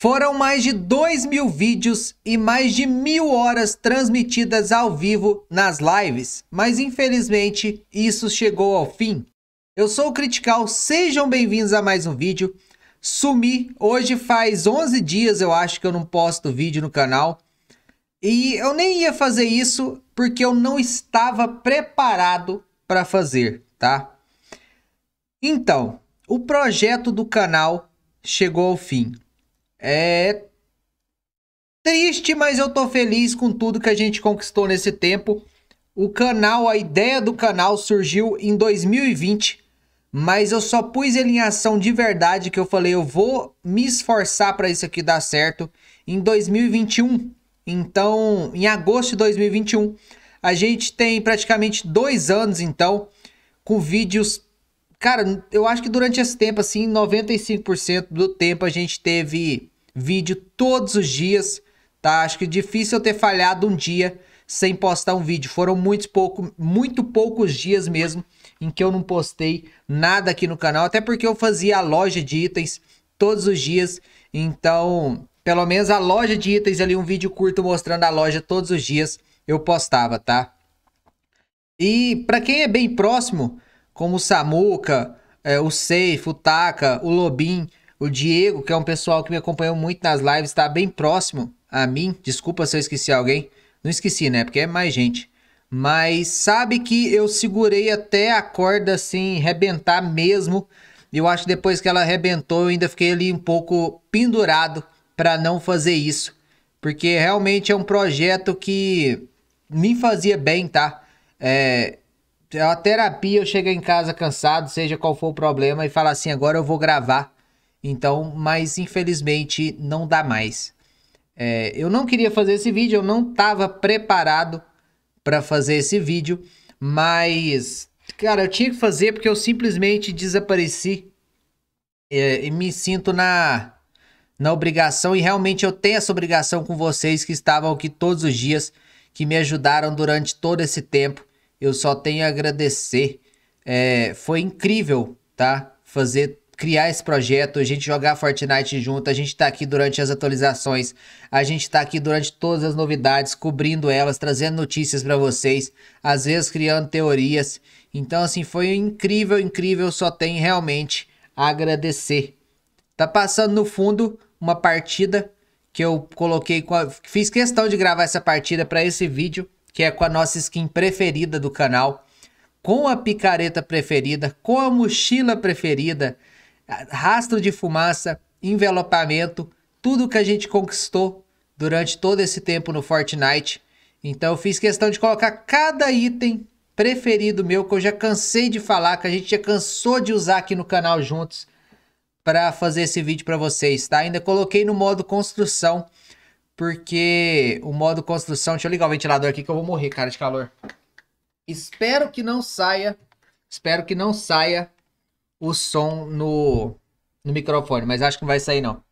Foram mais de 2 mil vídeos e mais de mil horas transmitidas ao vivo nas lives, mas infelizmente isso chegou ao fim. Eu sou o Critical, sejam bem-vindos a mais um vídeo. Sumi, hoje faz 11 dias eu acho que eu não posto vídeo no canal. E eu nem ia fazer isso porque eu não estava preparado para fazer, tá? Então, o projeto do canal chegou ao fim. É triste, mas eu tô feliz com tudo que a gente conquistou nesse tempo. O canal, a ideia do canal surgiu em 2020, mas eu só pus ele em ação de verdade que eu falei, eu vou me esforçar para isso aqui dar certo em 2021. Então, em agosto de 2021, a gente tem praticamente dois anos, então, com vídeos Cara, eu acho que durante esse tempo, assim, 95% do tempo a gente teve vídeo todos os dias, tá? Acho que é difícil eu ter falhado um dia sem postar um vídeo. Foram muito, pouco, muito poucos dias mesmo em que eu não postei nada aqui no canal, até porque eu fazia a loja de itens todos os dias, então, pelo menos a loja de itens ali, um vídeo curto mostrando a loja todos os dias eu postava, tá? E para quem é bem próximo, como o Samuca, é, o Seif, o Taka, o Lobin, o Diego, que é um pessoal que me acompanhou muito nas lives, está bem próximo a mim. Desculpa se eu esqueci alguém. Não esqueci, né? Porque é mais gente. Mas sabe que eu segurei até a corda assim, rebentar mesmo. Eu acho que depois que ela arrebentou, eu ainda fiquei ali um pouco pendurado para não fazer isso. Porque realmente é um projeto que me fazia bem, tá? É, é uma terapia eu chego em casa cansado, seja qual for o problema, e falo assim: agora eu vou gravar. Então, mas infelizmente não dá mais. É, eu não queria fazer esse vídeo, eu não estava preparado para fazer esse vídeo, mas, cara, eu tinha que fazer porque eu simplesmente desapareci é, e me sinto na, na obrigação, e realmente eu tenho essa obrigação com vocês que estavam aqui todos os dias, que me ajudaram durante todo esse tempo eu só tenho a agradecer. É, foi incrível, tá? Fazer criar esse projeto, a gente jogar Fortnite junto, a gente tá aqui durante as atualizações, a gente tá aqui durante todas as novidades, cobrindo elas, trazendo notícias para vocês, às vezes criando teorias. Então assim, foi incrível, incrível, só tenho realmente a agradecer. Tá passando no fundo uma partida que eu coloquei, fiz questão de gravar essa partida para esse vídeo que é com a nossa skin preferida do canal, com a picareta preferida, com a mochila preferida, rastro de fumaça, envelopamento, tudo que a gente conquistou durante todo esse tempo no Fortnite. Então eu fiz questão de colocar cada item preferido meu que eu já cansei de falar, que a gente já cansou de usar aqui no canal juntos para fazer esse vídeo para vocês, tá? Ainda coloquei no modo construção porque o modo construção. Deixa eu ligar o ventilador aqui que eu vou morrer, cara, de calor. Espero que não saia. Espero que não saia o som no, no microfone, mas acho que não vai sair, não.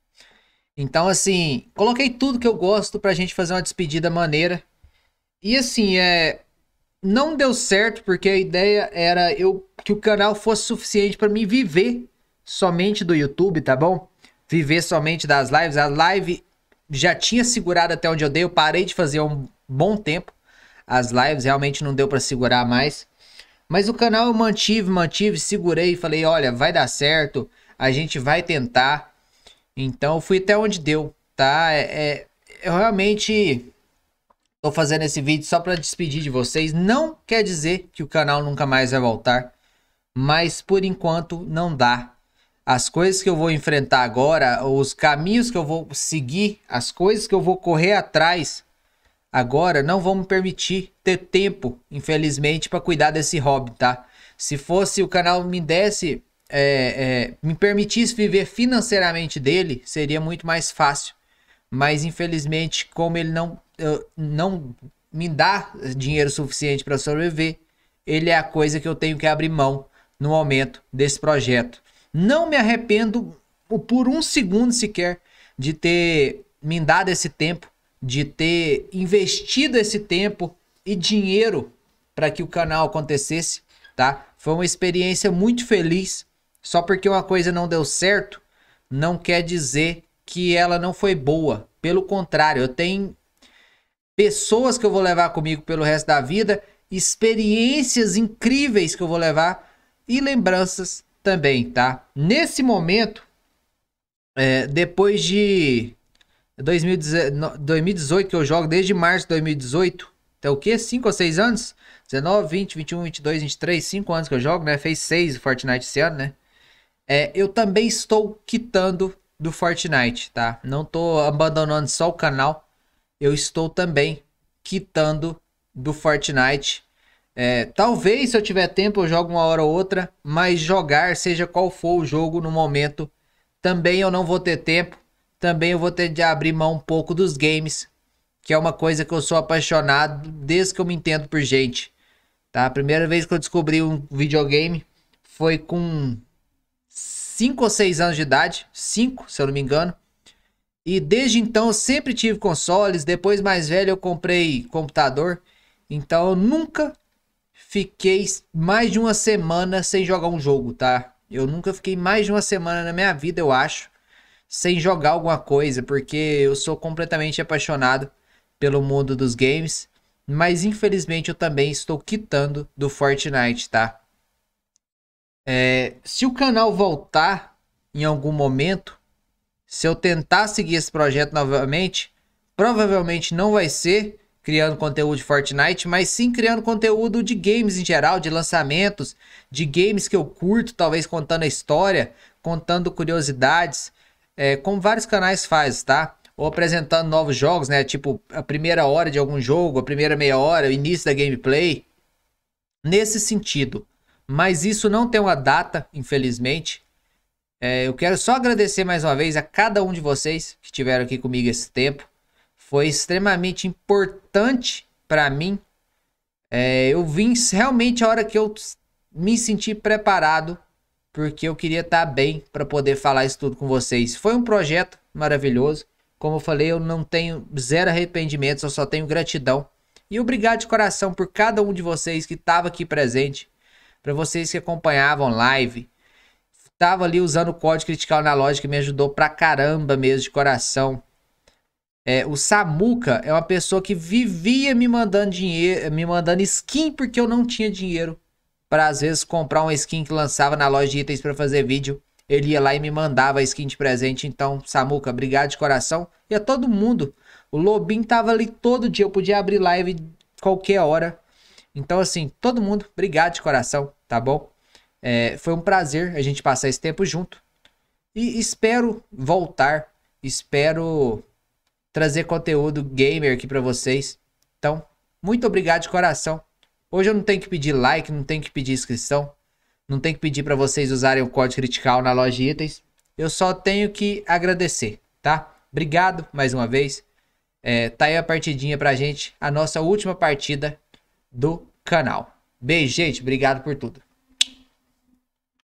Então, assim, coloquei tudo que eu gosto pra gente fazer uma despedida maneira. E assim, é. Não deu certo, porque a ideia era eu que o canal fosse suficiente para mim viver somente do YouTube, tá bom? Viver somente das lives. A live já tinha segurado até onde eu dei, eu parei de fazer um bom tempo as lives, realmente não deu para segurar mais. Mas o canal eu mantive, mantive, segurei, falei, olha, vai dar certo, a gente vai tentar. Então fui até onde deu, tá? É, é, eu realmente tô fazendo esse vídeo só para despedir de vocês. Não quer dizer que o canal nunca mais vai voltar, mas por enquanto não dá as coisas que eu vou enfrentar agora, os caminhos que eu vou seguir, as coisas que eu vou correr atrás agora não vão me permitir ter tempo, infelizmente, para cuidar desse hobby, tá? Se fosse o canal me desse, é, é, me permitisse viver financeiramente dele, seria muito mais fácil. Mas infelizmente, como ele não, eu, não me dá dinheiro suficiente para sobreviver, ele é a coisa que eu tenho que abrir mão no momento desse projeto. Não me arrependo por um segundo sequer de ter me dado esse tempo, de ter investido esse tempo e dinheiro para que o canal acontecesse, tá? Foi uma experiência muito feliz. Só porque uma coisa não deu certo, não quer dizer que ela não foi boa. Pelo contrário, eu tenho pessoas que eu vou levar comigo pelo resto da vida, experiências incríveis que eu vou levar e lembranças também, tá? Nesse momento, é, depois de 2018 que eu jogo, desde março de 2018, até o que? 5 ou 6 anos? 19, 20, 21, 22, 23, 5 anos que eu jogo, né? Fez 6 o Fortnite esse ano, né? É, eu também estou quitando do Fortnite, tá? Não tô abandonando só o canal, eu estou também quitando do Fortnite é, talvez se eu tiver tempo eu jogo uma hora ou outra, mas jogar, seja qual for o jogo no momento, também eu não vou ter tempo, também eu vou ter de abrir mão um pouco dos games, que é uma coisa que eu sou apaixonado desde que eu me entendo por gente. Tá? A primeira vez que eu descobri um videogame foi com 5 ou 6 anos de idade, 5 se eu não me engano. E desde então eu sempre tive consoles, depois mais velho eu comprei computador. Então eu nunca fiquei mais de uma semana sem jogar um jogo, tá? Eu nunca fiquei mais de uma semana na minha vida, eu acho, sem jogar alguma coisa, porque eu sou completamente apaixonado pelo mundo dos games. Mas infelizmente eu também estou quitando do Fortnite, tá? É, se o canal voltar em algum momento, se eu tentar seguir esse projeto novamente, provavelmente não vai ser criando conteúdo de Fortnite, mas sim criando conteúdo de games em geral, de lançamentos, de games que eu curto, talvez contando a história, contando curiosidades, é, como vários canais faz, tá? Ou apresentando novos jogos, né? Tipo a primeira hora de algum jogo, a primeira meia hora, o início da gameplay. Nesse sentido. Mas isso não tem uma data, infelizmente. É, eu quero só agradecer mais uma vez a cada um de vocês que estiveram aqui comigo esse tempo foi extremamente importante para mim. É, eu vim realmente a hora que eu me senti preparado, porque eu queria estar tá bem para poder falar isso tudo com vocês. Foi um projeto maravilhoso. Como eu falei, eu não tenho zero arrependimentos, eu só tenho gratidão. E obrigado de coração por cada um de vocês que estava aqui presente, para vocês que acompanhavam live. Estava ali usando o código critical na loja que me ajudou pra caramba mesmo de coração. É, o Samuca é uma pessoa que vivia me mandando dinheiro, me mandando skin porque eu não tinha dinheiro para às vezes comprar uma skin que lançava na loja de itens para fazer vídeo. Ele ia lá e me mandava a skin de presente. Então, Samuca, obrigado de coração. E a todo mundo. O Lobinho tava ali todo dia. Eu podia abrir live qualquer hora. Então, assim, todo mundo, obrigado de coração, tá bom? É, foi um prazer a gente passar esse tempo junto. E espero voltar. Espero trazer conteúdo gamer aqui para vocês. Então, muito obrigado de coração. Hoje eu não tenho que pedir like, não tenho que pedir inscrição, não tenho que pedir para vocês usarem o código critical na loja de itens. Eu só tenho que agradecer, tá? Obrigado mais uma vez. É, tá aí a partidinha pra gente, a nossa última partida do canal. Beijo, gente. Obrigado por tudo.